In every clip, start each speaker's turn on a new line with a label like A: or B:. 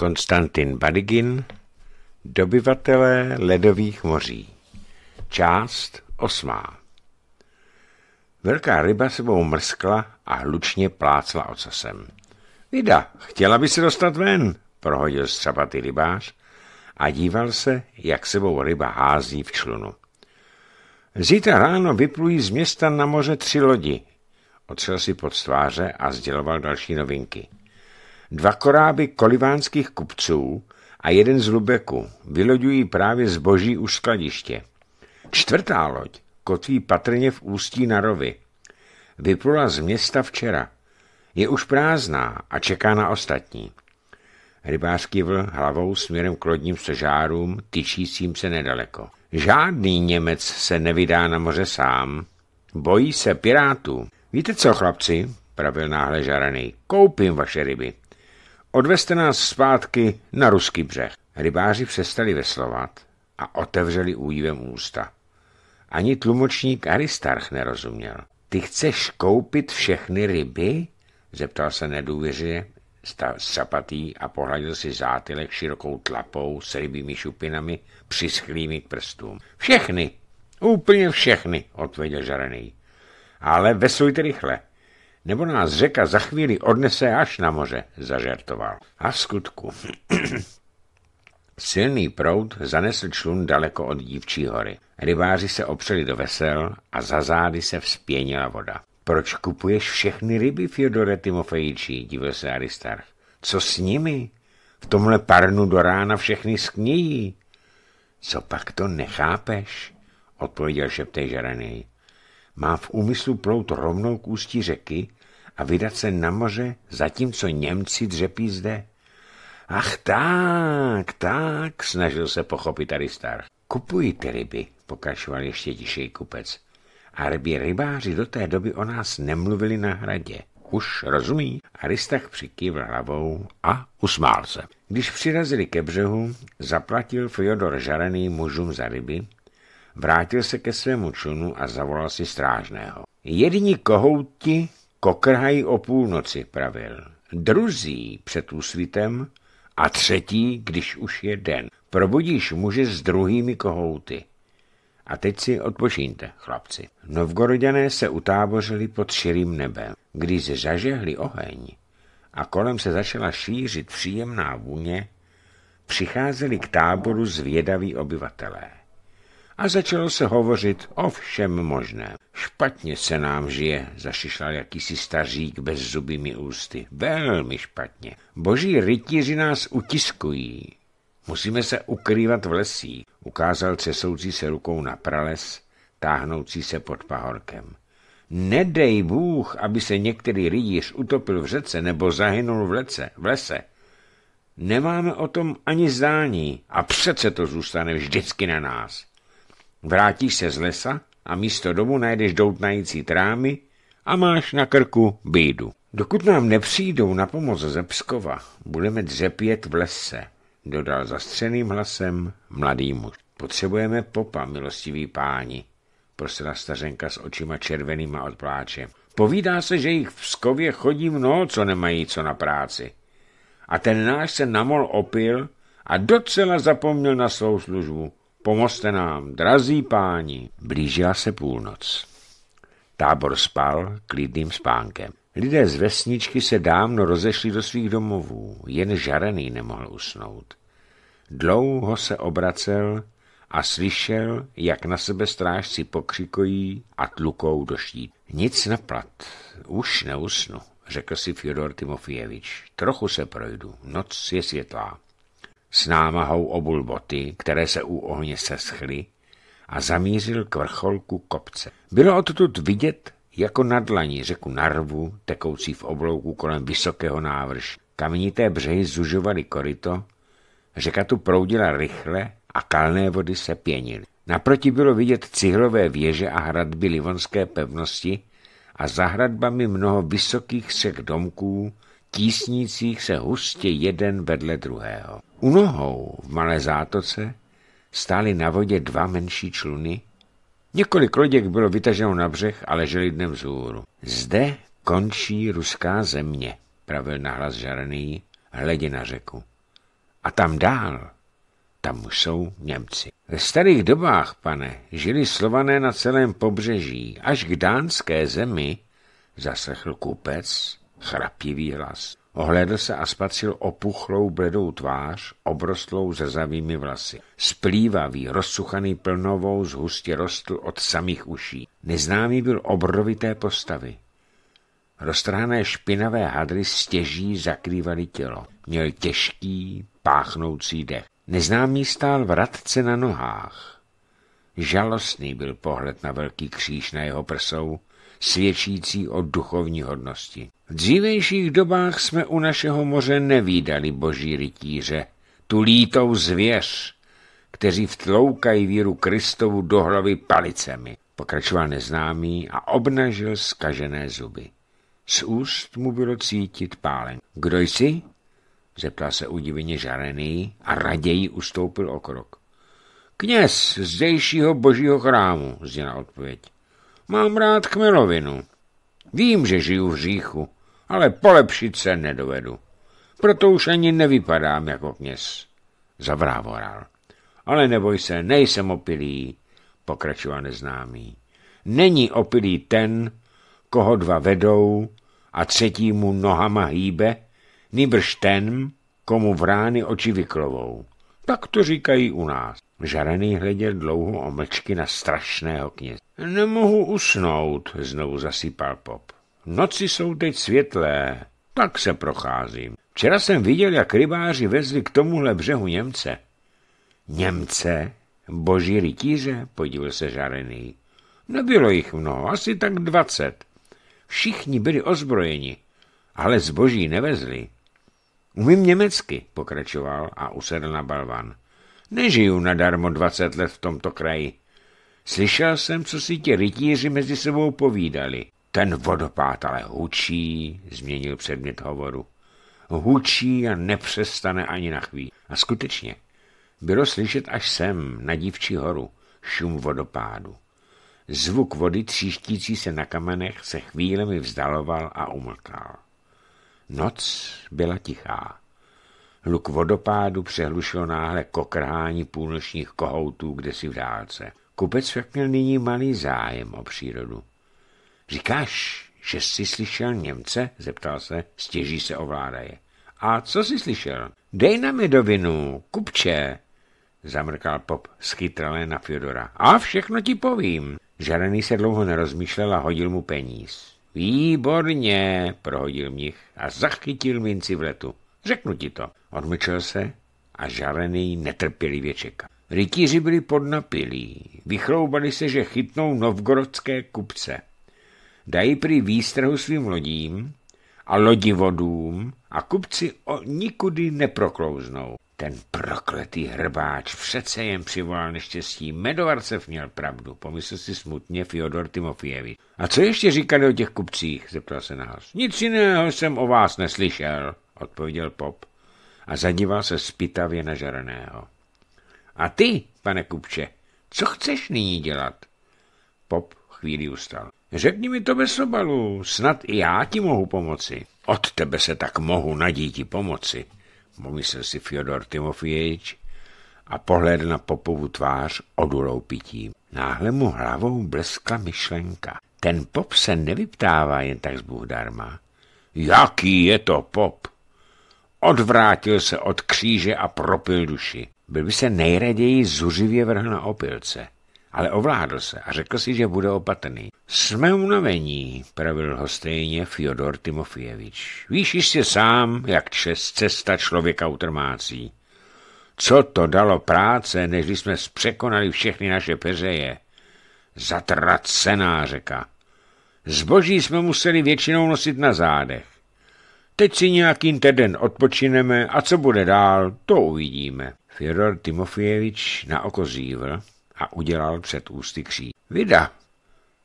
A: Konstantin Badigin. Dobyvatelé ledových moří. Část osmá. Velká ryba sebou mrskla a hlučně plácla ocasem. Vida, chtěla by se dostat ven, prohodil střapatý rybář a díval se, jak sebou ryba hází v člunu. Zítra ráno vyplují z města na moře tři lodi. Otřel si pod stváře a sděloval další novinky – Dva koráby kolivánských kupců a jeden z Lubeku vyloďují právě zboží u skladiště. Čtvrtá loď kotví patrně v ústí na rovy. Vyplula z města včera. Je už prázdná a čeká na ostatní. Rybář kývl hlavou směrem k lodním sežárům, tyčícím se nedaleko. Žádný Němec se nevydá na moře sám. Bojí se pirátů. Víte co, chlapci, pravil náhle žaraný, koupím vaše ryby. Odveste nás zpátky na ruský břeh. Rybáři přestali veslovat a otevřeli újivem ústa. Ani tlumočník Aristarch nerozuměl. Ty chceš koupit všechny ryby? Zeptal se nedůvěřivě sapatý a pohladil si zátylek širokou tlapou s rybými šupinami přischlými k prstům. Všechny, úplně všechny, odpověděl žarený. Ale veslujte rychle, nebo nás řeka za chvíli odnese až na moře, zažertoval. A v skutku. Silný proud zanesl člun daleko od dívčí hory. Rybáři se opřeli do vesel a za zády se vzpěnila voda. Proč kupuješ všechny ryby, Fyodore Timofejčí, divil se Aristarch. Co s nimi? V tomhle parnu do rána všechny sknějí. Co pak to nechápeš? odpověděl šeptej Žaranej má v úmyslu plout rovnou k ústí řeky a vydat se na moře, zatímco Němci dřepí zde? Ach tak, tak, snažil se pochopit Aristarch. ty ryby, pokračoval ještě tišej kupec. A ryby rybáři do té doby o nás nemluvili na hradě. Už rozumí? Aristach přikývl hlavou a usmál se. Když přirazili ke břehu, zaplatil Fyodor žarený mužům za ryby, vrátil se ke svému člunu a zavolal si strážného. Jedni kohouti kokrhají o půlnoci, pravil, druzí před úsvitem a třetí, když už je den. Probudíš muže s druhými kohouty. A teď si odpočíňte, chlapci. Novgorodané se utábořili pod širým nebem. Když zažehli oheň a kolem se začala šířit příjemná vůně, přicházeli k táboru zvědaví obyvatelé a začalo se hovořit o všem možném. Špatně se nám žije, zašišlal jakýsi stařík bez zubými ústy. Velmi špatně. Boží rytíři nás utiskují. Musíme se ukrývat v lesí, ukázal cesoucí se rukou na prales, táhnoucí se pod pahorkem. Nedej Bůh, aby se některý rytíř utopil v řece nebo zahynul v, lece, v lese. Nemáme o tom ani zdání a přece to zůstane vždycky na nás. Vrátíš se z lesa a místo domu najdeš doutnající trámy a máš na krku bídu. Dokud nám nepřijdou na pomoc ze Pskova, budeme dřepět v lese, dodal zastřeným hlasem mladý muž. Potřebujeme popa, milostivý páni, prosila stařenka s očima červenýma od pláče. Povídá se, že jich v Pskově chodí mnoho, co nemají co na práci. A ten náš se namol opil a docela zapomněl na svou službu. Pomozte nám, drazí páni. Blížila se půlnoc. Tábor spal klidným spánkem. Lidé z vesničky se dávno rozešli do svých domovů, jen žarený nemohl usnout. Dlouho se obracel a slyšel, jak na sebe strážci pokřikují a tlukou do štít. Nic naplat, už neusnu, řekl si Fyodor Timofievič. Trochu se projdu, noc je světlá. S námahou obul boty, které se u ohně seschly, a zamířil k vrcholku kopce. Bylo odtud vidět jako na dlaní řeku Narvu, tekoucí v oblouku kolem vysokého návrší. Kamenité břehy zužovaly koryto, řeka tu proudila rychle a kalné vody se pěnily. Naproti bylo vidět cihlové věže a hradby livonské pevnosti a za hradbami mnoho vysokých sek domků tísnících se hustě jeden vedle druhého. U nohou v malé zátoce stály na vodě dva menší čluny. Několik loděk bylo vytaženo na břeh a leželi dnem vzhůru. Zde končí ruská země, pravil nahlas žarný, hledě na řeku. A tam dál, tam už jsou Němci. Ve starých dobách, pane, žili slované na celém pobřeží, až k dánské zemi, zaslechl kupec chrapivý hlas. Ohlédl se a spatřil opuchlou bledou tvář, obrostlou zezavými vlasy. Splývavý, rozsuchaný plnovou, zhustě rostl od samých uší. Neznámý byl obrovité postavy. Roztrhané špinavé hadry stěží zakrývaly tělo. Měl těžký, páchnoucí dech. Neznámý stál v radce na nohách. Žalostný byl pohled na velký kříž na jeho prsou, svědčící o duchovní hodnosti. V dřívejších dobách jsme u našeho moře nevídali boží rytíře, tu lítou zvěř, kteří vtloukají víru Kristovu do hlavy palicemi. Pokračoval neznámý a obnažil skažené zuby. Z úst mu bylo cítit pálen. Kdo jsi? Zeptal se udivně žarený a raději ustoupil o krok. Kněz zdejšího božího chrámu, zněla odpověď. Mám rád chmelovinu. Vím, že žiju v říchu, ale polepšit se nedovedu. Proto už ani nevypadám jako kněz. Zavrávoral. Ale neboj se, nejsem opilý, pokračoval neznámý. Není opilý ten, koho dva vedou a třetímu nohama hýbe, nýbrž ten, komu v rány oči vyklovou. Tak to říkají u nás. Žarený hleděl dlouho omlčky na strašného kněze. Nemohu usnout, znovu zasypal Pop. Noci jsou teď světlé, tak se procházím. Včera jsem viděl, jak rybáři vezli k tomuhle břehu Němce. Němce? Boží rytíře? Podíval se žarený. Nebylo jich mnoho, asi tak dvacet. Všichni byli ozbrojeni, ale zboží nevezli. Umím německy, pokračoval a usedl na balvan. Nežiju nadarmo dvacet let v tomto kraji. Slyšel jsem, co si ti rytíři mezi sebou povídali. Ten vodopád ale hučí, změnil předmět hovoru. Hučí a nepřestane ani na chvíli. A skutečně, bylo slyšet až sem, na dívčí horu, šum vodopádu. Zvuk vody tříštící se na kamenech se chvílemi vzdaloval a umlkal. Noc byla tichá. Hluk vodopádu přehlušil náhle kokrhání půlnočních kohoutů kde si v dálce. Kupec však měl nyní malý zájem o přírodu. Říkáš, že jsi slyšel Němce? zeptal se, stěží se ovládaje. A co jsi slyšel? Dej na medovinu, kupče, zamrkal Pop schytralé na Fyodora. A všechno ti povím. Žarený se dlouho nerozmýšlel a hodil mu peníz. Výborně, prohodil mnich a zachytil minci v letu. Řeknu ti to. Odmlčel se a žarený netrpělivě čeká. Rytíři byli podnapilí, vychloubali se, že chytnou novgorodské kupce. Dají prý výstrahu svým lodím a lodivodům a kupci o nikudy neproklouznou. Ten prokletý hrbáč přece jen přivolal neštěstí. Medovarcev měl pravdu, pomyslel si smutně Fyodor Timofievi. A co ještě říkali o těch kupcích, zeptal se nahlas. Nic jiného jsem o vás neslyšel, odpověděl Pop a zadíval se spitavě na žareného. A ty, pane kupče, co chceš nyní dělat? Pop chvíli ustal. Řekni mi to bez obalu, snad i já ti mohu pomoci. Od tebe se tak mohu na díti pomoci pomyslel si Fyodor Timofiejič a pohled na popovu tvář odulou pitím. Náhle mu hlavou bleskla myšlenka. Ten pop se nevyptává jen tak darma. Jaký je to pop? Odvrátil se od kříže a propil duši. Byl by se nejraději zuřivě vrhl na opilce ale ovládl se a řekl si, že bude opatrný. Jsme unavení, pravil ho stejně Fyodor Timofievič. Víš jistě sám, jak čes cesta člověka utrmácí. Co to dalo práce, než jsme překonali všechny naše peřeje? Zatracená řeka. Zboží jsme museli většinou nosit na zádech. Teď si nějaký den odpočineme a co bude dál, to uvidíme. Fyodor Timofievič na oko zívl a udělal před ústy kří. Vida,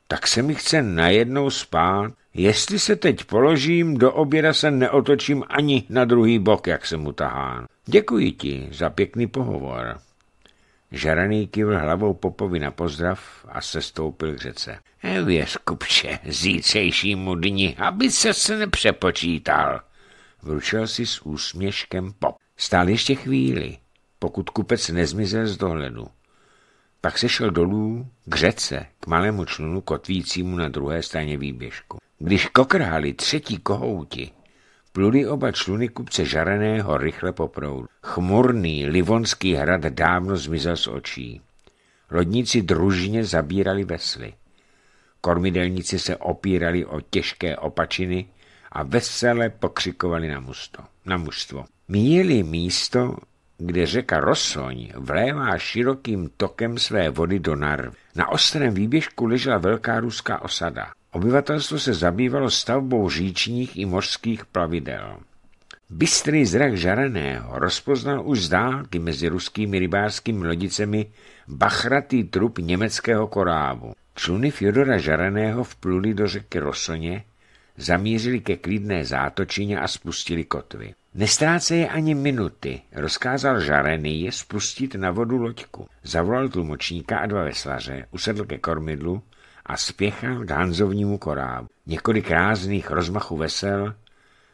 A: tak se mi chce najednou spát. Jestli se teď položím, do oběda se neotočím ani na druhý bok, jak se mu tahán. Děkuji ti za pěkný pohovor. Žaraný kivl hlavou popovi na pozdrav a sestoupil k řece. Věř, kupče, zítřejšímu dni, aby se se nepřepočítal. Vručil si s úsměškem pop. Stál ještě chvíli, pokud kupec nezmizel z dohledu. Pak se šel dolů k řece, k malému člunu kotvícímu na druhé straně výběžku. Když kokrhali třetí kohouti, pluli oba čluny kupce žareného rychle po proudu. Chmurný livonský hrad dávno zmizel z očí. Lodníci družně zabírali vesly. Kormidelníci se opírali o těžké opačiny a vesele pokřikovali na, musto, na mužstvo. Míjeli místo, kde řeka Rosoň vlévá širokým tokem své vody do Narvy. Na ostrém výběžku ležela velká ruská osada. Obyvatelstvo se zabývalo stavbou říčních i mořských plavidel. Bystrý zrak žareného rozpoznal už z dálky mezi ruskými rybářskými lodicemi bachratý trup německého korávu. Čluny Fjodora Žaraného vpluli do řeky Rosoně, zamířili ke klidné zátočině a spustili kotvy. Nestráce je ani minuty, rozkázal žarený spustit na vodu loďku. Zavolal tlumočníka a dva veslaře, usedl ke kormidlu a spěchal k Hanzovnímu korábu. Několik rázných rozmachů vesel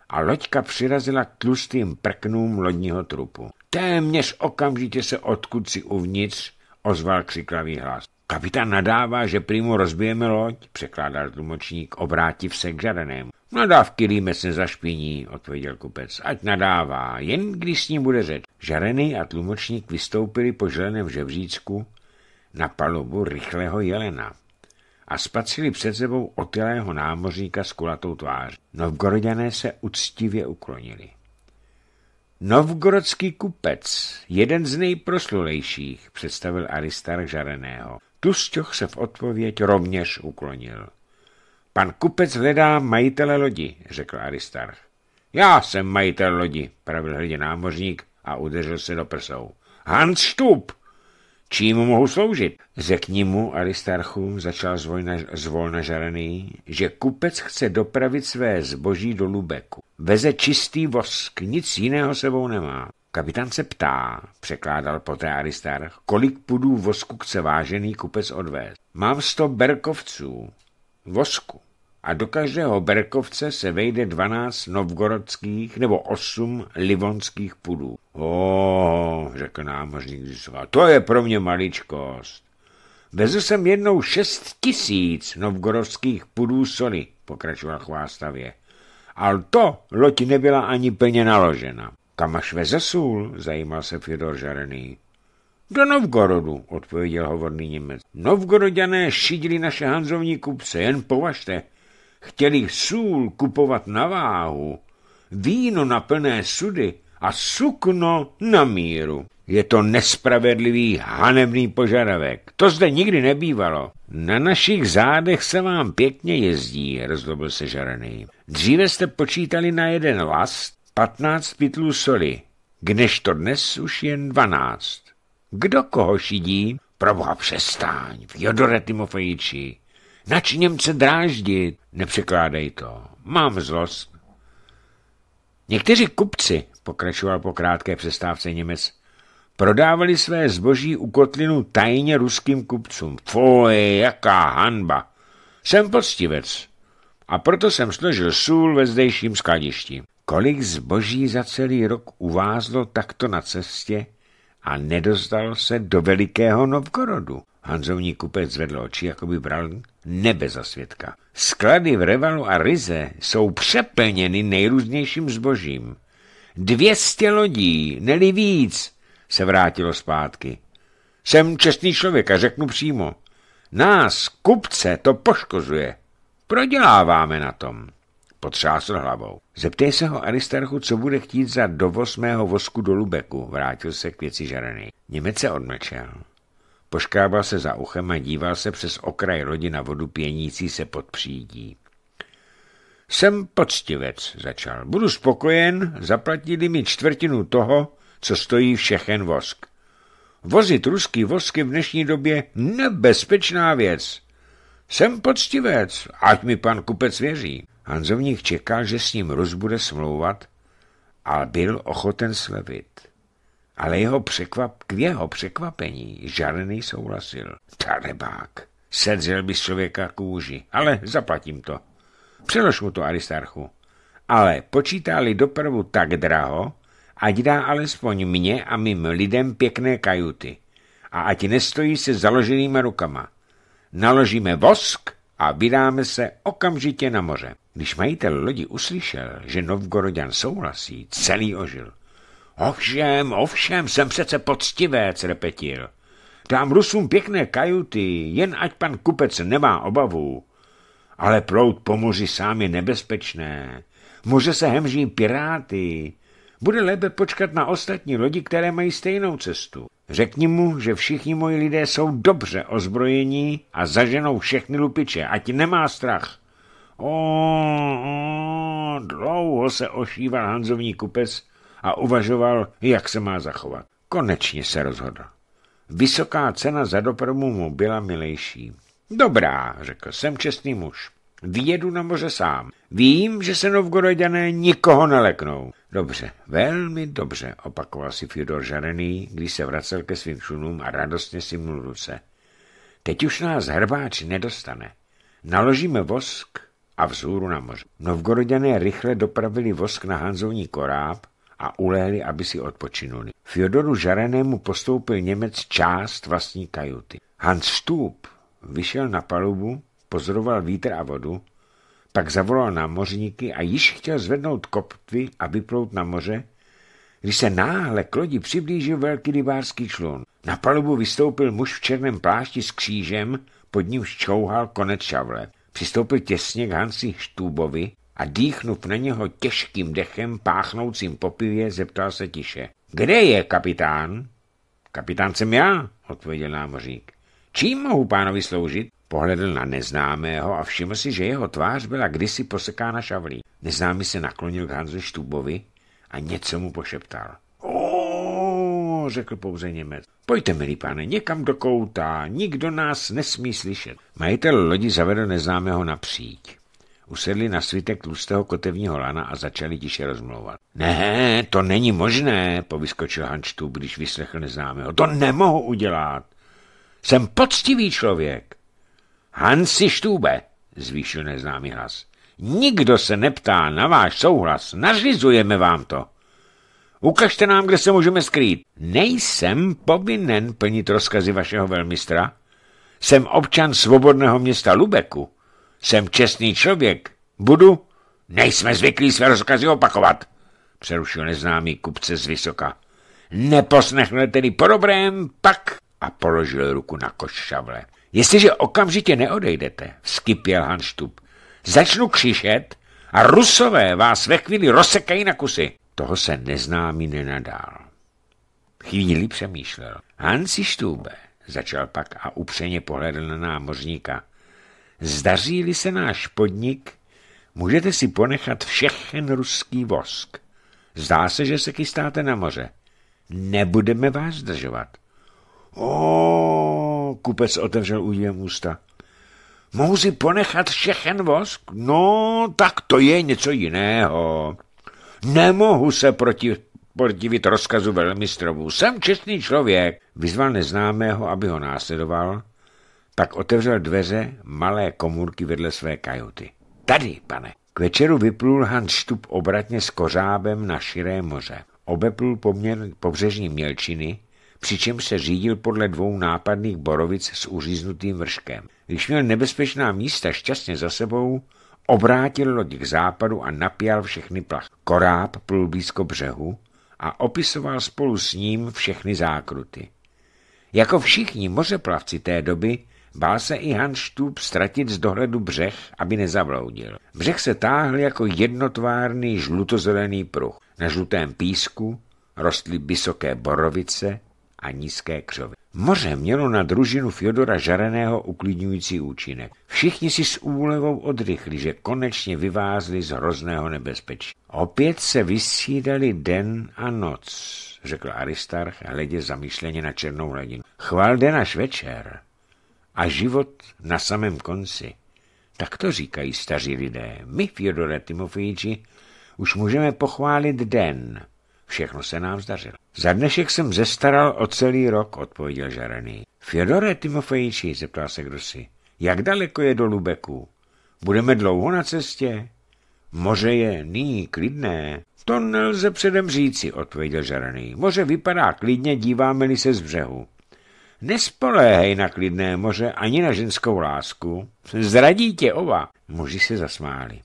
A: a loďka přirazila k tlustým prknům lodního trupu. Téměř okamžitě se odkud si uvnitř ozval křiklavý hlas. Kapitán nadává, že prýmu rozbijeme loď, překládal tlumočník, obrátiv se k žarenému. Nadávky no límec nezašpiní, odpověděl kupec. Ať nadává, jen když s ním bude řeč. Žarený a tlumočník vystoupili po želeném žebříčku na palubu rychlého jelena a spatřili před sebou otylého námořníka s kulatou tváří. Novgorodané se uctivě uklonili. Novgorodský kupec, jeden z nejproslulejších, představil Aristarch Žareného. Tusťoch se v odpověď rovněž uklonil. Pan kupec hledá majitele lodi, řekl Aristarch. Já jsem majitel lodi, pravil hrdě námořník a udeřil se do prsou. Hans Štup! Čím mohu sloužit? Řekni mu, Aristarchu, začal zvolna žarený, že kupec chce dopravit své zboží do Lubeku. Veze čistý vosk, nic jiného sebou nemá. Kapitán se ptá, překládal poté Aristarch, kolik pudů vosku chce vážený kupec odvést. Mám sto berkovců, vosku a do každého berkovce se vejde dvanáct novgorodských nebo osm livonských pudů. O, řekl námořník Zisova, to je pro mě maličkost. Vezl jsem jednou šest tisíc novgorodských pudů soli, pokračoval chvástavě. Ale to loď nebyla ani plně naložena. Kam až veze sůl, zajímal se Fyodor Žarený. Do Novgorodu, odpověděl hovorný Němec. Novgorodané šidili naše hanzovní kupce, jen považte. Chtěli sůl kupovat na váhu, víno na plné sudy a sukno na míru. Je to nespravedlivý, hanebný požadavek. To zde nikdy nebývalo. Na našich zádech se vám pěkně jezdí, rozdobil se žarený. Dříve jste počítali na jeden last, patnáct pytlů soli, kdežto dnes už jen dvanáct. Kdo koho šidí? Proboha přestáň, Fjodore Timofejiči. Nač Němce dráždit? Nepřekládej to. Mám zlost. Někteří kupci, pokračoval po krátké přestávce Němec, prodávali své zboží u kotlinu tajně ruským kupcům. Foj, jaká hanba! Jsem poctivec a proto jsem složil sůl ve zdejším skladišti. Kolik zboží za celý rok uvázlo takto na cestě a nedostal se do velikého Novgorodu. Hanzovní kupec zvedl oči, jako by bral nebe za světka. Sklady v Revalu a Rize jsou přeplněny nejrůznějším zbožím. Dvěstě lodí, neli víc, se vrátilo zpátky. Jsem čestný člověk a řeknu přímo. Nás, kupce, to poškozuje. Proděláváme na tom. Potřásl hlavou. Zeptej se ho, Aristarchu, co bude chtít za dovoz mého vosku do Lubeku, vrátil se k věci žarený. Němec se odmlčel. Poškrábal se za uchem a díval se přes okraj lodi na vodu pěnící se pod přídí. Jsem poctivec, začal. Budu spokojen, zaplatili mi čtvrtinu toho, co stojí všechen vosk. Vozit ruský vosky v dnešní době nebezpečná věc. Jsem poctivec, ať mi pan kupec věří. Hanzovník čekal, že s ním Rus bude smlouvat a byl ochoten slevit. Ale jeho překvap, k jeho překvapení žádný souhlasil. Tarebák, sedřel by člověka kůži, ale zaplatím to. Přelož mu to, Aristarchu. Ale počítali dopravu tak draho, ať dá alespoň mě a mým lidem pěkné kajuty. A ať nestojí se založenýma rukama. Naložíme vosk a vydáme se okamžitě na moře. Když majitel lodi uslyšel, že Novgorodan souhlasí, celý ožil. Ovšem, ovšem, jsem přece poctivec, repetil. Dám Rusům pěkné kajuty, jen ať pan kupec nemá obavu. Ale prout po moři sám je nebezpečné. Může se hemží piráty. Bude lépe počkat na ostatní lodi, které mají stejnou cestu. Řekni mu, že všichni moji lidé jsou dobře ozbrojení a zaženou všechny lupiče, ať nemá strach. O, dlouho se ošíval Hanzovní kupec a uvažoval, jak se má zachovat. Konečně se rozhodl. Vysoká cena za dopravu mu byla milejší. Dobrá, řekl, jsem čestný muž. Vyjedu na moře sám. Vím, že se novgorodané nikoho neleknou. Dobře, velmi dobře, opakoval si Fyodor Žarený, když se vracel ke svým šunům a radostně si mluvil ruce. Teď už nás hrbáč nedostane. Naložíme vosk a vzhůru na moře. Novgorodané rychle dopravili vosk na Hanzovní koráb a uléli, aby si odpočinuli. Fjodoru Žarenému postoupil Němec část vlastní kajuty. Hans Stup vyšel na palubu, pozoroval vítr a vodu, pak zavolal námořníky a již chtěl zvednout kopty a vyplout na moře, když se náhle k lodi přiblížil velký rybářský člun. Na palubu vystoupil muž v černém plášti s křížem, pod ním čouhal konec šavle. Přistoupil těsně k Hansi Štůbovi a dýchnuv na něho těžkým dechem páchnoucím popivě, zeptal se tiše. Kde je kapitán? Kapitán jsem já, odpověděl námořník. Čím mohu pánovi sloužit? Pohledl na neznámého a všiml si, že jeho tvář byla kdysi posekána šavlí. Neznámý se naklonil k Hanzu Štubovi a něco mu pošeptal řekl pouze Němec. Pojďte, milí pane, někam do kouta, nikdo nás nesmí slyšet. Majitel lodi zavedl neznámého na Usedli na svitek tlustého kotevního lana a začali tiše rozmlouvat. Ne, to není možné, povyskočil Hančtu, když vyslechl neznámého. To nemohu udělat. Jsem poctivý člověk. Hansi Štůbe, zvýšil neznámý hlas. Nikdo se neptá na váš souhlas, nařizujeme vám to. Ukažte nám, kde se můžeme skrýt. Nejsem povinen plnit rozkazy vašeho velmistra. Jsem občan svobodného města Lubeku. Jsem čestný člověk. Budu? Nejsme zvyklí své rozkazy opakovat, přerušil neznámý kupce z vysoka. Neposlechnete tedy po dobrém, pak a položil ruku na koš šavle. Jestliže okamžitě neodejdete, vskypěl Hanštub, začnu křišet a rusové vás ve chvíli rozsekají na kusy toho se neznámý nenadál. Chvíli přemýšlel. Hansi Štůbe, začal pak a upřeně pohledl na námořníka. Zdaří-li se náš podnik, můžete si ponechat všechen ruský vosk. Zdá se, že se chystáte na moře. Nebudeme vás zdržovat. O, kupec otevřel údivem ústa. Mohu si ponechat všechen vosk? No, tak to je něco jiného. Nemohu se proti podivit rozkazu velmistrovů. Jsem čestný člověk. Vyzval neznámého, aby ho následoval, pak otevřel dveře malé komůrky vedle své kajuty. Tady, pane. K večeru vyplul Hans Štup obratně s kořábem na širé moře. Obeplul poměr pobřežní mělčiny, přičemž se řídil podle dvou nápadných borovic s uříznutým vrškem. Když měl nebezpečná místa šťastně za sebou, obrátil loď k západu a napěl všechny plach. Koráb plul blízko břehu a opisoval spolu s ním všechny zákruty. Jako všichni mořeplavci té doby bál se i Hans Štůb ztratit z dohledu břeh, aby nezavloudil. Břeh se táhl jako jednotvárný žlutozelený pruh. Na žlutém písku rostly vysoké borovice a nízké křovy. Moře mělo na družinu Fjodora Žareného uklidňující účinek. Všichni si s úlevou odrychli, že konečně vyvázli z hrozného nebezpečí. Opět se vysídali den a noc, řekl Aristarch hledě zamýšleně na černou hladinu. Chval den až večer a život na samém konci. Tak to říkají staří lidé. My, Fjodore Timofejiči, už můžeme pochválit den – Všechno se nám zdařilo. Za dnešek jsem zestaral o celý rok, odpověděl žarený. Fjodore Timofejiči, zeptal se kdo si, jak daleko je do Lubeku? Budeme dlouho na cestě? Moře je nyní klidné. To nelze předem říci, odpověděl žarený. Moře vypadá klidně, díváme-li se z břehu. Nespoléhej na klidné moře ani na ženskou lásku. Zradí tě ova. Muži se zasmáli.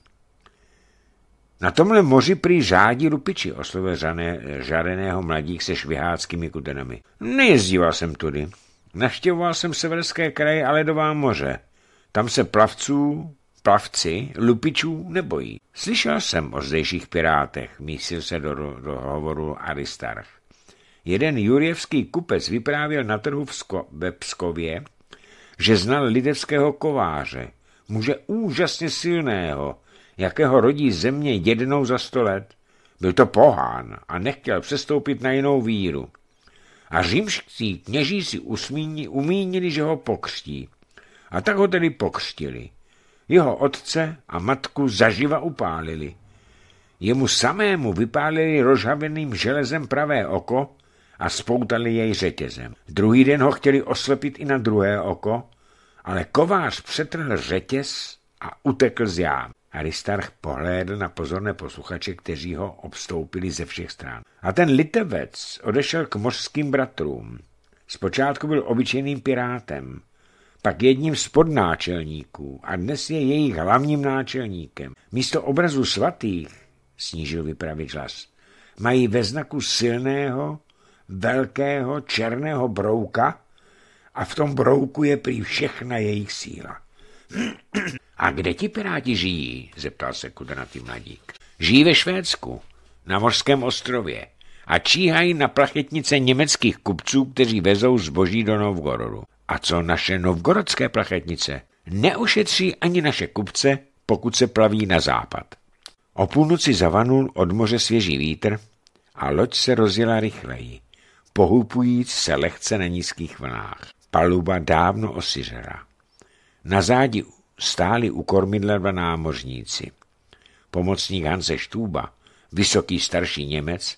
A: Na tomhle moři prý řádí lupiči, oslovil žané, žareného mladík se šviháckými kutenami. Nejezdíval jsem tudy. Naštěvoval jsem severské kraje a ledová moře. Tam se plavců, plavci, lupičů nebojí. Slyšel jsem o zdejších pirátech, mísil se do, do hovoru Aristarch. Jeden jurjevský kupec vyprávěl na trhu v Sko- ve Pskově, že znal lidevského kováře, muže úžasně silného, jakého rodí země jednou za sto let. Byl to pohán a nechtěl přestoupit na jinou víru. A římští kněží si usmíni, umínili, že ho pokřtí. A tak ho tedy pokřtili. Jeho otce a matku zaživa upálili. Jemu samému vypálili rozhaveným železem pravé oko a spoutali jej řetězem. Druhý den ho chtěli oslepit i na druhé oko, ale kovář přetrhl řetěz a utekl z jám. Aristarch pohlédl na pozorné posluchače, kteří ho obstoupili ze všech stran. A ten litevec odešel k mořským bratrům. Zpočátku byl obyčejným pirátem, pak jedním z podnáčelníků a dnes je jejich hlavním náčelníkem. Místo obrazu svatých, snížil vypravit hlas, mají ve znaku silného, velkého černého brouka a v tom brouku je prý všechna jejich síla. A kde ti piráti žijí? zeptal se kudanatý mladík. Žijí ve Švédsku, na mořském ostrově a číhají na plachetnice německých kupců, kteří vezou zboží do Novgorodu. A co naše novgorodské plachetnice? Neušetří ani naše kupce, pokud se plaví na západ. O půlnoci zavanul od moře svěží vítr a loď se rozjela rychleji, pohupujíc se lehce na nízkých vlnách. Paluba dávno osiřela. Na zádi stáli u kormidla dva námořníci. Pomocník Hanse Štůba, vysoký starší Němec,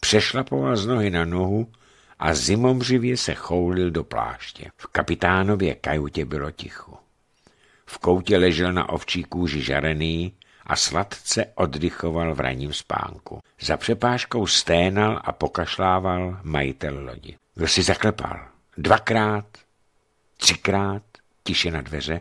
A: přešlapoval z nohy na nohu a zimomřivě se choulil do pláště. V kapitánově kajutě bylo ticho. V koutě ležel na ovčí kůži žarený a sladce oddychoval v raním spánku. Za přepážkou sténal a pokašlával majitel lodi. Kdo si zaklepal? Dvakrát, třikrát, tiše na dveře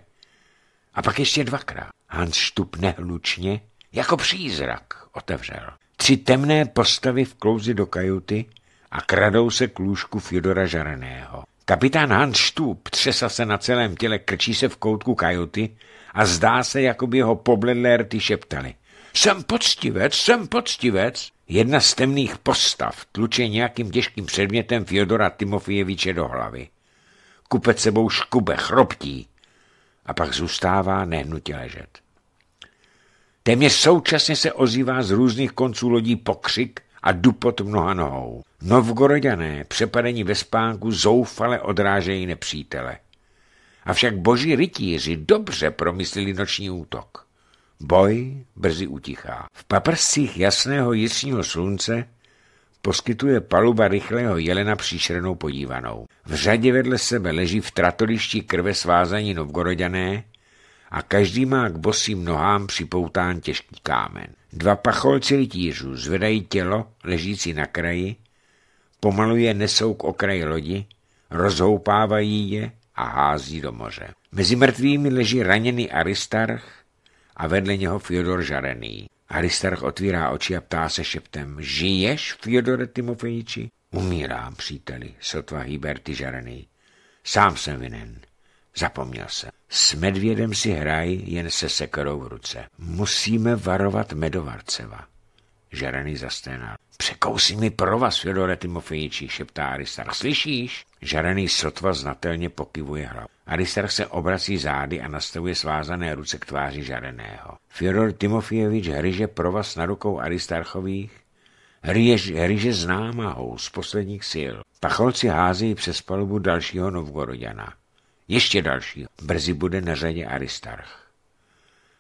A: a pak ještě dvakrát. Hans štup nehlučně, jako přízrak, otevřel. Tři temné postavy vklouzly do kajuty a kradou se k lůžku Fjodora Žareného. Kapitán Hans Štůb třesa se na celém těle, krčí se v koutku kajuty a zdá se, jako by ho pobledlé rty šeptali. Jsem poctivec, jsem poctivec. Jedna z temných postav tluče nějakým těžkým předmětem Fjodora Timofijeviče do hlavy. Kupec sebou škube, chroptí a pak zůstává nehnutě ležet. Téměř současně se ozývá z různých konců lodí pokřik a dupot mnoha nohou. Novgorodané, přepadení ve spánku, zoufale odrážejí nepřítele. Avšak boží rytíři dobře promyslili noční útok. Boj brzy utichá. V paprscích jasného jistního slunce poskytuje paluba rychlého jelena příšernou podívanou. V řadě vedle sebe leží v tratolišti krve svázaní novgorodané a každý má k bosým nohám připoután těžký kámen. Dva pacholci rytířů zvedají tělo, ležící na kraji, pomalu je nesou k okraji lodi, rozhoupávají je a hází do moře. Mezi mrtvými leží raněný Aristarch a vedle něho Fyodor Žarený. Aristarch otvírá oči a ptá se šeptem. Žiješ, Fyodore Timofejiči? Umírám, příteli, sotva Hiberty žarený. Sám jsem vinen. Zapomněl se. S medvědem si hraj, jen se sekerou v ruce. Musíme varovat medovarceva. Žarený zasténá. Překousí mi pro vás, Fyodore Timofejiči, šeptá Aristarch. Slyšíš? Žarený sotva znatelně pokivuje hlavu. Aristarch se obrací zády a nastavuje svázané ruce k tváři Žareného. Fyodor Timofievič hryže provaz na rukou Aristarchových. Hryže, hryže s z posledních sil. Pacholci házejí přes palubu dalšího Novgorodiana. Ještě dalšího. Brzy bude na řadě Aristarch.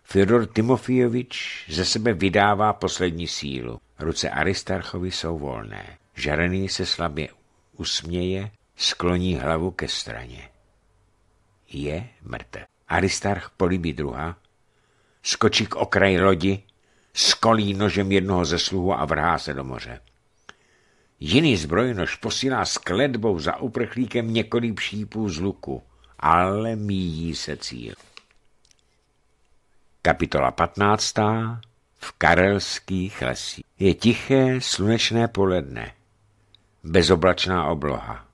A: Fyodor Timofievič ze sebe vydává poslední sílu. Ruce Aristarchovi jsou volné. Žarený se slabě usměje skloní hlavu ke straně. Je mrtev. Aristarch políbí druhá, skočí k okraji lodi, skolí nožem jednoho ze sluhu a vrhá se do moře. Jiný zbrojnož posílá s kledbou za uprchlíkem několik šípů z luku, ale míjí se cíl. Kapitola 15. V karelských lesích. Je tiché slunečné poledne. Bezoblačná obloha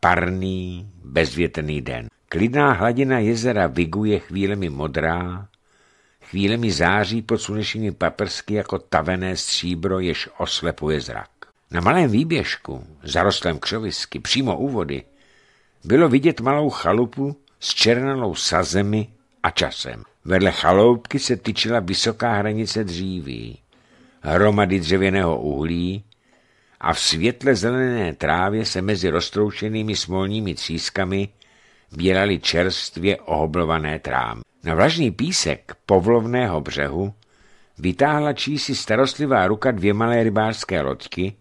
A: parný, bezvětrný den. Klidná hladina jezera Vigu je chvílemi modrá, chvílemi září pod slunečními paprsky jako tavené stříbro, jež oslepuje zrak. Na malém výběžku, zarostlém křovisky, přímo u vody, bylo vidět malou chalupu s černalou sazemi a časem. Vedle chaloupky se tyčila vysoká hranice dříví, hromady dřevěného uhlí, a v světle zelené trávě se mezi roztroušenými smolními třískami bělali čerstvě ohoblované trámy. Na vlažný písek povlovného břehu vytáhla čísi starostlivá ruka dvě malé rybářské loďky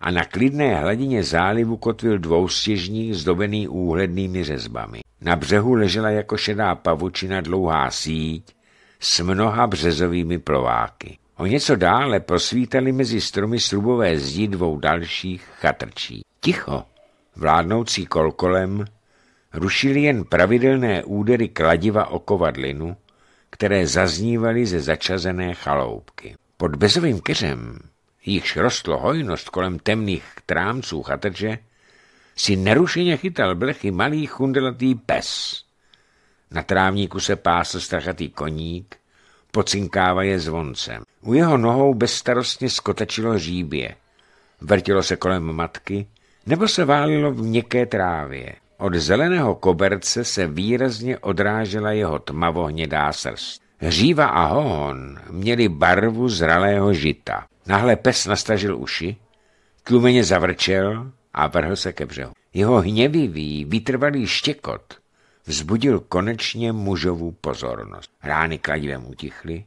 A: a na klidné hladině zálivu kotvil dvoustěžník zdobený úhlednými řezbami. Na břehu ležela jako šedá pavučina dlouhá síť s mnoha březovými plováky. O něco dále prosvítali mezi stromy srubové zdi dvou dalších chatrčí. Ticho, vládnoucí kolkolem, rušili jen pravidelné údery kladiva o kovadlinu, které zaznívaly ze začazené chaloupky. Pod bezovým keřem, jichž rostlo hojnost kolem temných trámců chatrče, si nerušeně chytal blechy malý chundelatý pes. Na trávníku se pásl strachatý koník, pocinkávaje je zvoncem. U jeho nohou bezstarostně skotačilo říbě. Vrtilo se kolem matky nebo se válilo v měkké trávě. Od zeleného koberce se výrazně odrážela jeho tmavohnědá srst. Hříva a hohon měli barvu zralého žita. Nahle pes nastažil uši, tlumeně zavrčel a vrhl se ke břehu. Jeho hněvivý, vytrvalý štěkot vzbudil konečně mužovu pozornost. Rány kladivem utichly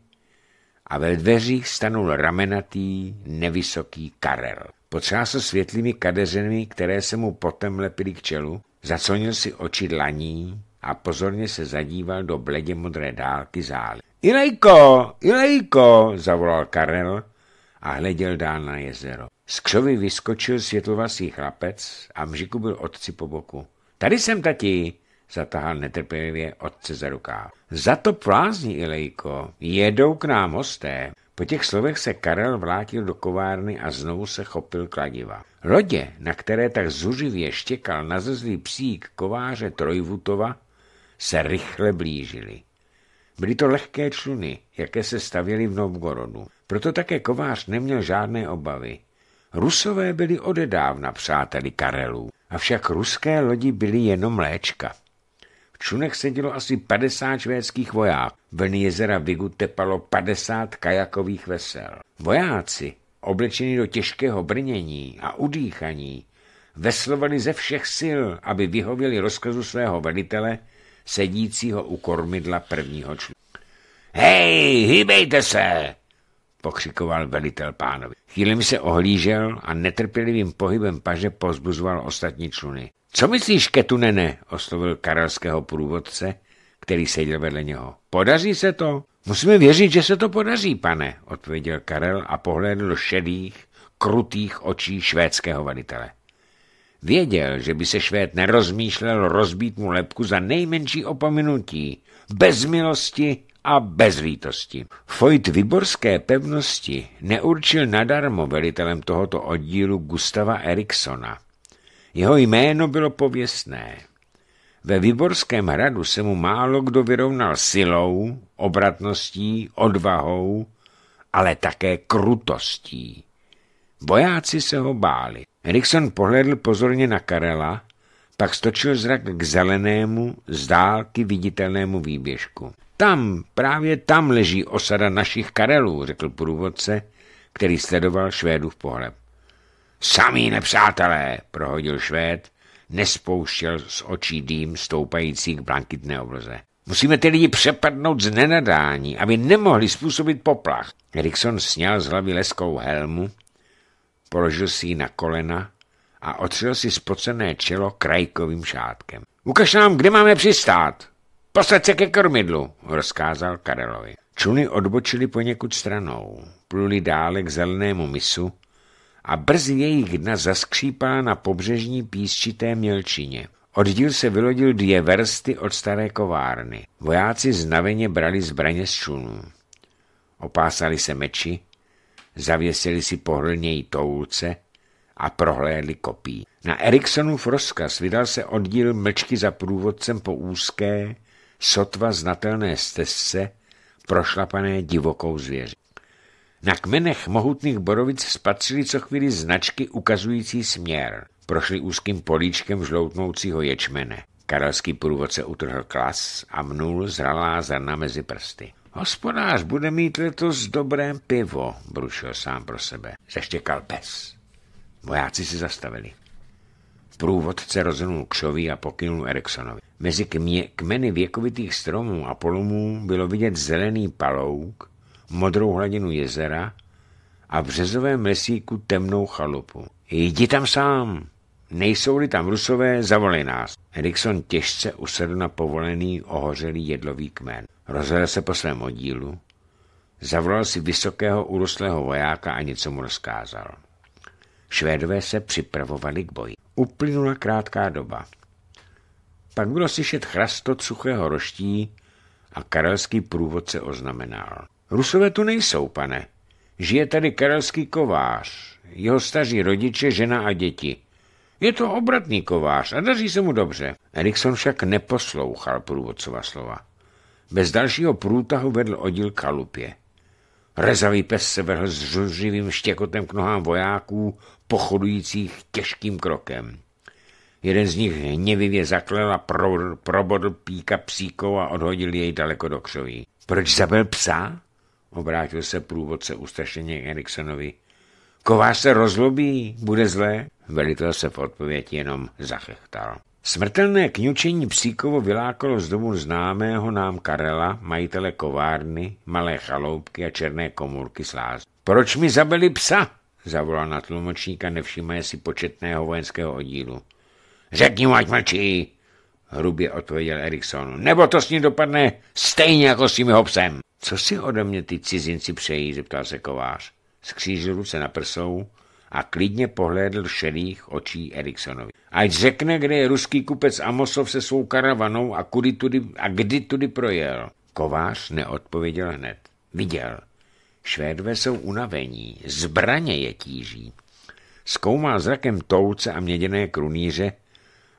A: a ve dveřích stanul ramenatý, nevysoký Karel. Potřásl světlými kadeřenami, které se mu potem lepily k čelu, zaconil si oči dlaní a pozorně se zadíval do bledě modré dálky zály. Ilejko, Ilejko, zavolal Karel a hleděl dál na jezero. Z křovy vyskočil světlovasý chlapec a mžiku byl otci po boku. Tady jsem, tati, zatahal netrpělivě otce za ruká. Za to plázní, Ilejko, jedou k nám hosté. Po těch slovech se Karel vrátil do kovárny a znovu se chopil kladiva. Lodě, na které tak zuřivě štěkal nazezlý psík kováře Trojvutova, se rychle blížili. Byly to lehké čluny, jaké se stavěly v Novgorodu. Proto také kovář neměl žádné obavy. Rusové byli odedávna přáteli Karelů, avšak ruské lodi byly jenom léčka člunech sedělo asi 50 švédských vojáků. Vlny jezera Vigu tepalo 50 kajakových vesel. Vojáci, oblečeni do těžkého brnění a udýchaní, veslovali ze všech sil, aby vyhověli rozkazu svého velitele, sedícího u kormidla prvního člunu. Hej, hýbejte se! pokřikoval velitel pánovi. mi se ohlížel a netrpělivým pohybem paže pozbuzoval ostatní čluny. Co myslíš, Ketunene? oslovil karelského průvodce, který seděl vedle něho. Podaří se to? Musíme věřit, že se to podaří, pane, odpověděl Karel a pohlédl do šedých, krutých očí švédského velitele. Věděl, že by se Švéd nerozmýšlel rozbít mu lepku za nejmenší opominutí, bez milosti a bez lítosti. Fojt Vyborské pevnosti neurčil nadarmo velitelem tohoto oddílu Gustava Eriksona, jeho jméno bylo pověstné. Ve vyborském hradu se mu málo kdo vyrovnal silou, obratností, odvahou, ale také krutostí. Vojáci se ho báli. Erikson pohledl pozorně na Karela, pak stočil zrak k zelenému, z dálky viditelnému výběžku. Tam, právě tam leží osada našich Karelů, řekl průvodce, který sledoval Švédův pohled. Samý nepřátelé, prohodil Švéd, nespouštěl z očí dým stoupající k blankitné obloze. Musíme ty lidi přepadnout z nenadání, aby nemohli způsobit poplach. Erikson sněl z hlavy leskou helmu, položil si ji na kolena a otřel si spocené čelo krajkovým šátkem. Ukaž nám, kde máme přistát. Posled se ke kormidlu, rozkázal Karelovi. Čluny odbočili poněkud stranou, pluli dále k zelenému misu, a brzy jejich dna zaskřípala na pobřežní písčité mělčině. Oddíl se vylodil dvě versty od staré kovárny. Vojáci znaveně brali zbraně z čunů. Opásali se meči, zavěsili si pohlněji toulce a prohlédli kopí. Na Eriksonův rozkaz vydal se oddíl mlčky za průvodcem po úzké, sotva znatelné stezce, prošlapané divokou zvěří. Na kmenech mohutných borovic spatřili co chvíli značky ukazující směr. Prošli úzkým políčkem žloutnoucího ječmene. Karelský průvodce utrhl klas a mnul zralá zrna mezi prsty. Hospodář bude mít letos dobré pivo, brušil sám pro sebe. Zaštěkal pes. Vojáci si zastavili. Průvodce rozhnul křoví a pokynul Eriksonovi. Mezi kmě, kmeny věkovitých stromů a polumů bylo vidět zelený palouk, modrou hladinu jezera a v řezovém lesíku temnou chalupu. Jdi tam sám, nejsou-li tam rusové, zavolej nás. Erikson těžce usedl na povolený ohořelý jedlový kmen. Rozhodl se po svém oddílu, zavolal si vysokého uruslého vojáka a něco mu rozkázal. Švédové se připravovali k boji. Uplynula krátká doba. Pak bylo slyšet chrastot suchého roští a karelský průvodce oznamenal. Rusové tu nejsou, pane. Žije tady karelský kovář, jeho staří rodiče, žena a děti. Je to obratný kovář a daří se mu dobře. Erikson však neposlouchal průvodcova slova. Bez dalšího průtahu vedl odil kalupě. Rezavý pes se vrhl s žuživým štěkotem k nohám vojáků, pochodujících těžkým krokem. Jeden z nich hněvivě zaklel a probodl píka psíkou a odhodil jej daleko do křoví. Proč zabil psa? obrátil se průvodce ustrašeně Eriksonovi. Ková se rozlobí, bude zlé. Velitel se v odpověď jenom zachechtal. Smrtelné kňučení psíkovo vylákalo z domu známého nám Karela, majitele kovárny, malé chaloupky a černé komůrky sláz. Proč mi zabili psa? zavolal na tlumočníka, nevšímaje si početného vojenského oddílu. Řekni mu, ať mlčí, hrubě odpověděl Eriksonu. Nebo to s ním dopadne stejně jako s tím jeho psem. Co si ode mě ty cizinci přejí, zeptal se kovář. Skřížil ruce na prsou a klidně pohlédl šedých očí Eriksonovi. Ať řekne, kde je ruský kupec Amosov se svou karavanou a, kudy tudy, a kdy tudy projel. Kovář neodpověděl hned. Viděl. Švédové jsou unavení, zbraně je tíží. Zkoumal zrakem touce a měděné krunýře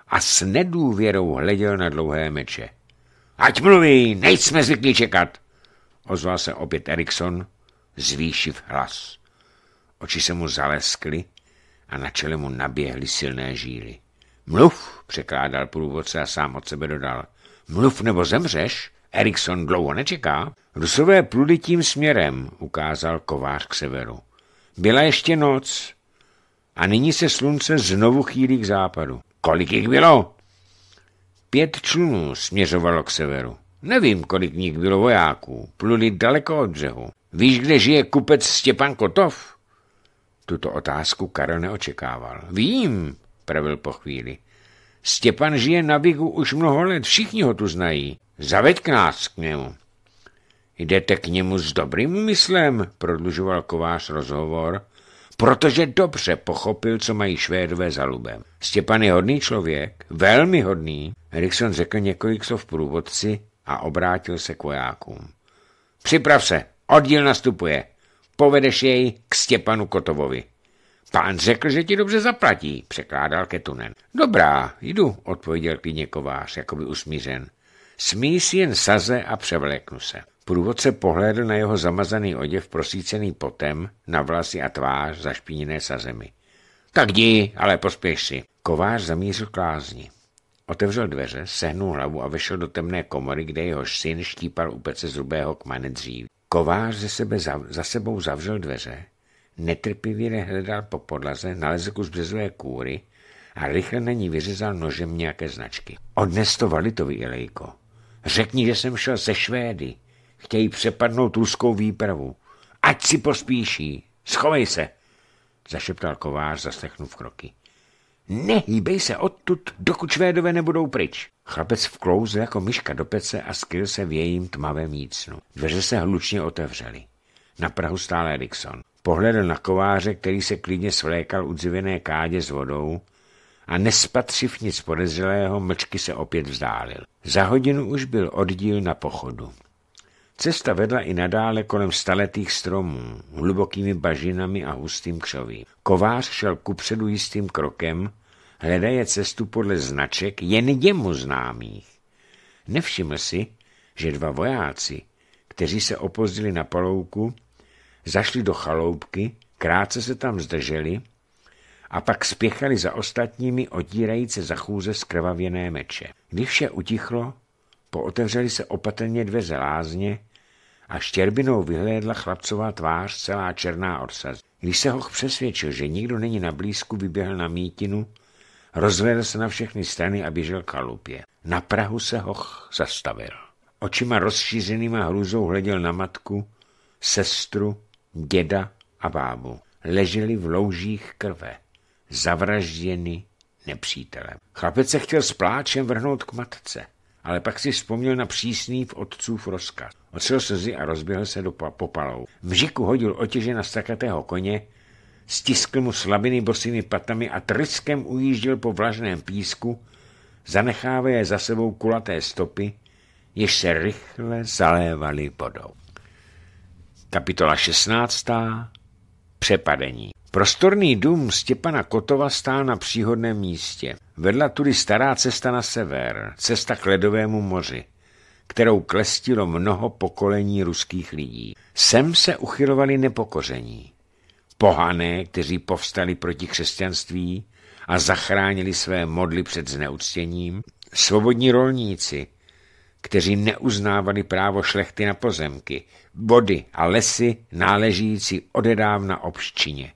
A: a s nedůvěrou hleděl na dlouhé meče. Ať mluví, nejsme zvyklí čekat ozval se opět Erikson, zvýšiv hlas. Oči se mu zaleskly a na čele mu naběhly silné žíly. Mluv, překládal průvodce a sám od sebe dodal. Mluv nebo zemřeš? Erikson dlouho nečeká. Rusové pludy tím směrem, ukázal kovář k severu. Byla ještě noc a nyní se slunce znovu chýlí k západu. Kolik jich bylo? Pět člunů směřovalo k severu. Nevím, kolik nich bylo vojáků. Pluli daleko od břehu. Víš, kde žije kupec Stěpan Kotov? Tuto otázku Karel neočekával. Vím, pravil po chvíli. Stěpan žije na Vigu už mnoho let, všichni ho tu znají. Zaveď k nás k němu. Jdete k němu s dobrým myslem, prodlužoval kovář rozhovor, protože dobře pochopil, co mají Švédové za lubem. Stěpan je hodný člověk, velmi hodný. Erikson řekl několik slov průvodci, a obrátil se k vojákům. Připrav se, oddíl nastupuje. Povedeš jej k Stěpanu Kotovovi. Pán řekl, že ti dobře zaplatí, překládal Ketunen. Dobrá, jdu, odpověděl klidně kovář, jakoby usmířen. Smí si jen saze a převléknu se. Průvodce pohlédl na jeho zamazaný oděv prosícený potem, na vlasy a tvář zašpíněné sazemi. Tak di, ale pospěš si. Kovář zamířil k lázni. Otevřel dveře, sehnul hlavu a vešel do temné komory, kde jehož syn štípal u pece zubého kmane dříví. Kovář ze sebe za, za sebou zavřel dveře, netrpivě hledal po podlaze, nalezl kus březové kůry a rychle na ní vyřezal nožem nějaké značky. Odnes to Valitovi, Ilejko. Řekni, že jsem šel ze Švédy. Chtějí přepadnout ruskou výpravu. Ať si pospíší. Schovej se, zašeptal kovář, v kroky. Nehýbej se odtud, dokud Švédové nebudou pryč. Chlapec vklouzl jako myška do pece a skryl se v jejím tmavém mícnu. Dveře se hlučně otevřely. Na Prahu stál Erikson. Pohledl na kováře, který se klidně svlékal u dřevěné kádě s vodou a nespatřiv nic podezřelého, mlčky se opět vzdálil. Za hodinu už byl oddíl na pochodu. Cesta vedla i nadále kolem staletých stromů, hlubokými bažinami a hustým křovím. Kovář šel kupředu jistým krokem, hledaje cestu podle značek jen jemu známých. Nevšiml si, že dva vojáci, kteří se opozdili na palouku, zašli do chaloupky, krátce se tam zdrželi a pak spěchali za ostatními, odírající za chůze skrvavěné meče. Když vše utichlo, Pootevřeli se opatrně dveře lázně a štěrbinou vyhlédla chlapcová tvář celá černá orsaz. Když se hoch přesvědčil, že nikdo není na blízku, vyběhl na mítinu, rozvedl se na všechny strany a běžel k kalupě. Na Prahu se hoch zastavil. Očima rozšířenýma hrůzou hleděl na matku, sestru, děda a bábu. Leželi v loužích krve, zavražděni nepřítelem. Chlapec se chtěl s pláčem vrhnout k matce ale pak si vzpomněl na přísný v otcův rozkaz. Otřel slzy a rozběhl se do popalou. V žiku hodil otěže na strakatého koně, stiskl mu slabiny bosými patami a tryskem ujížděl po vlažném písku, zanechává je za sebou kulaté stopy, jež se rychle zalévaly vodou. Kapitola 16. Přepadení Prostorný dům Stěpana Kotova stál na příhodném místě. Vedla tudy stará cesta na sever, cesta k ledovému moři, kterou klestilo mnoho pokolení ruských lidí. Sem se uchylovali nepokoření. Pohané, kteří povstali proti křesťanství a zachránili své modly před zneuctěním, svobodní rolníci, kteří neuznávali právo šlechty na pozemky, body a lesy náležící odedávna obščině.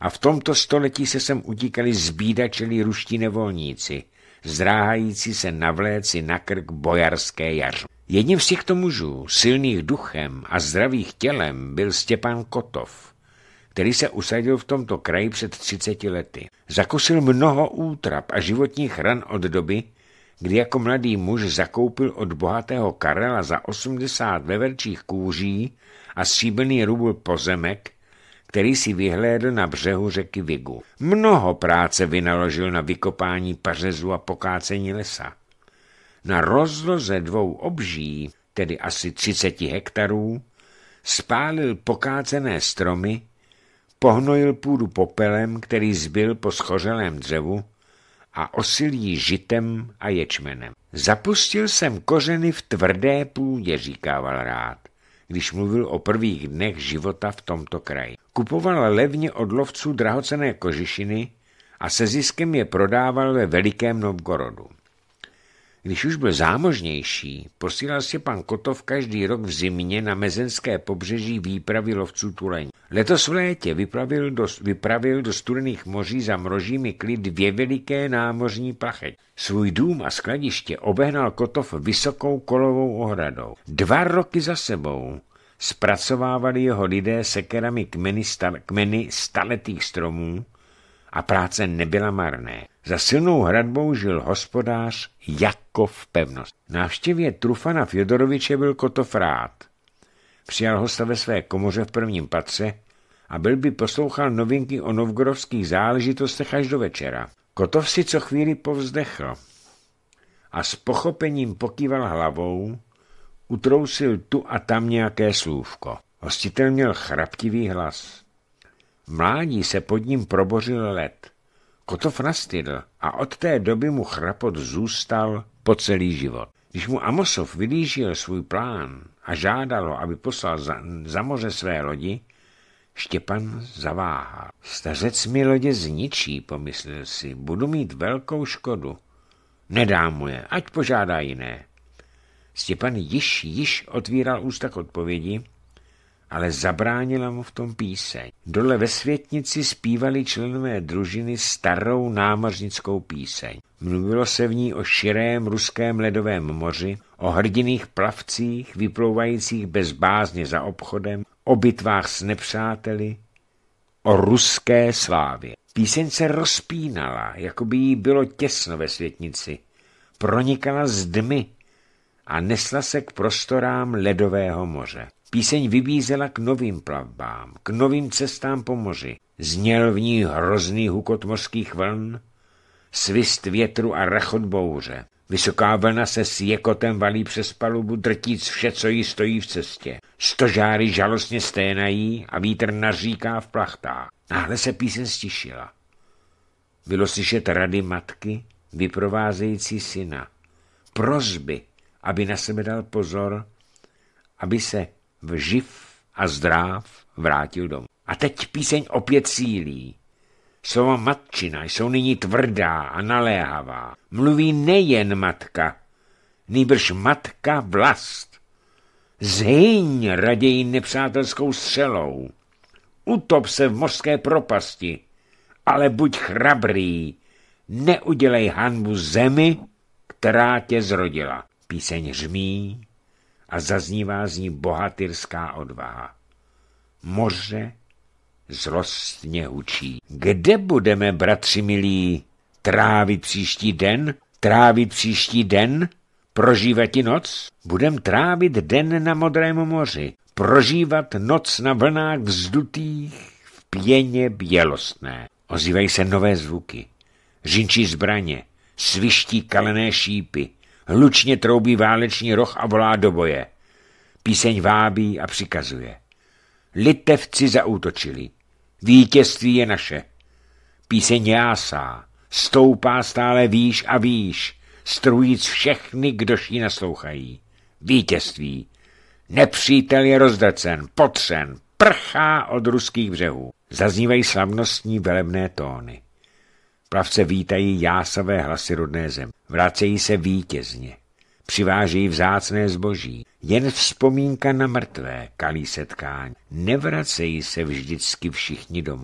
A: A v tomto století se sem utíkali zbídačeli ruští nevolníci, zdráhající se navléci na krk bojarské jaře. Jedním z těchto mužů, silných duchem a zdravých tělem, byl Stěpán Kotov, který se usadil v tomto kraji před 30 lety. Zakusil mnoho útrap a životních ran od doby, kdy jako mladý muž zakoupil od bohatého Karela za 80 veverčích kůží a stříbený rubl pozemek, který si vyhlédl na břehu řeky Vigu. Mnoho práce vynaložil na vykopání pařezu a pokácení lesa. Na rozloze dvou obží, tedy asi 30 hektarů, spálil pokácené stromy, pohnojil půdu popelem, který zbyl po schořelém dřevu a osilí žitem a ječmenem. Zapustil jsem kořeny v tvrdé půdě, říkával rád když mluvil o prvních dnech života v tomto kraji. Kupoval levně od lovců drahocené kožišiny a se ziskem je prodával ve Velikém Novgorodu. Když už byl zámožnější, posílal si pan Kotov každý rok v zimě na mezenské pobřeží výpravy lovců tulení. Letos v létě vypravil do, vypravil do studených moří za mrožími klid dvě veliké námořní plachy. Svůj dům a skladiště obehnal Kotov vysokou kolovou ohradou. Dva roky za sebou zpracovávali jeho lidé sekerami kmeny, star, kmeny staletých stromů, a práce nebyla marné. Za silnou hradbou žil hospodář jako v pevnost. Návštěvě Trufana Fjodoroviče byl Kotov rád. Přijal hosta ve své komoře v prvním patře a byl by poslouchal novinky o novgorovských záležitostech až do večera. Kotov si co chvíli povzdechl a s pochopením pokýval hlavou, utrousil tu a tam nějaké slůvko. Hostitel měl chraptivý hlas. V mládí se pod ním probořil led. Kotov nastydl a od té doby mu chrapot zůstal po celý život. Když mu Amosov vylížil svůj plán a žádalo, aby poslal za, za moře své lodi, Štěpan zaváhal. Stařec mi lodě zničí, pomyslel si, budu mít velkou škodu. Nedám mu je, ať požádá jiné. Stěpan již, již otvíral ústa k odpovědi, ale zabránila mu v tom píseň. Dole ve světnici zpívali členové družiny starou námořnickou píseň. Mluvilo se v ní o širém ruském ledovém moři, o hrdiných plavcích vyplouvajících bezbázně za obchodem, o bitvách s nepřáteli, o ruské slávě. Píseň se rozpínala, jako by jí bylo těsno ve světnici. Pronikala z dmy a nesla se k prostorám ledového moře. Píseň vybízela k novým plavbám, k novým cestám po moři. Zněl v ní hrozný hukot mořských vln, svist větru a rachot bouře. Vysoká vlna se s jekotem valí přes palubu, drtíc vše, co jí stojí v cestě. Stožáry žalostně sténají a vítr naříká v plachtách. Náhle se píseň stišila. Bylo slyšet rady matky, vyprovázející syna. Prozby, aby na sebe dal pozor, aby se živ a zdrav vrátil domů. A teď píseň opět sílí. Slova matčina jsou nyní tvrdá a naléhavá. Mluví nejen matka, nýbrž matka vlast. Zhyň raději nepřátelskou střelou. Utop se v mořské propasti, ale buď chrabrý, neudělej hanbu zemi, která tě zrodila. Píseň řmí, a zaznívá z ní bohatyrská odvaha. Moře zrostně hučí. Kde budeme, bratři milí, trávit příští den? Trávit příští den? Prožívat i noc? Budem trávit den na modrém moři, prožívat noc na vlnách vzdutých v pěně bělostné. Ozývají se nové zvuky. Žinčí zbraně, sviští kalené šípy, Hlučně troubí váleční roh a volá do boje. Píseň vábí a přikazuje. Litevci zaútočili. Vítězství je naše. Píseň jásá, stoupá stále výš a výš, strujíc všechny, kdož ji naslouchají. Vítězství. Nepřítel je rozdrcen, potřen, prchá od ruských břehů. Zaznívají slavnostní velebné tóny. Plavce vítají jásavé hlasy rodné zem. Vracejí se vítězně. Přivážejí vzácné zboží. Jen vzpomínka na mrtvé kalí setkání. Nevracejí se vždycky všichni domů.